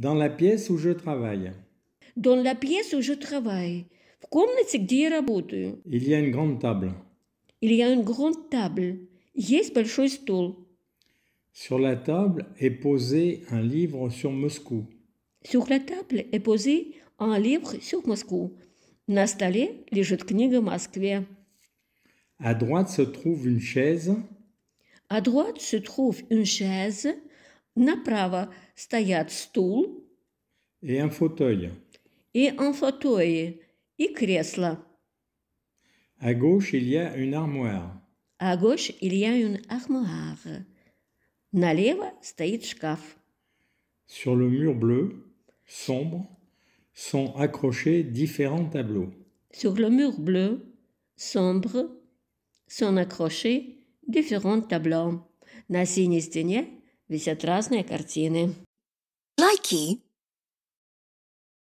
Dans la pièce où je travaille. Dans la pièce où je travaille. В комнате, где я работаю. Il y a une grande table. Il y a une grande table. Есть большой стол. Sur la table est posé un livre sur Moscou. Sur la table est posé un livre sur Moscou. На столе лежит книга о Москве. À droite se trouve une chaise. À droite se trouve une chaise. Направо стоят стул et un fauteuil. Et un fauteuil et кресло. À gauche, il y a une armoire. À gauche, il y a une armoire. Налево стоит шкаф. Sur le mur bleu, sombre, sont accrochés différents tableaux. Sur le mur bleu, sombre, sont accrochés différents tableaux. На стене висят разные картины. Лайки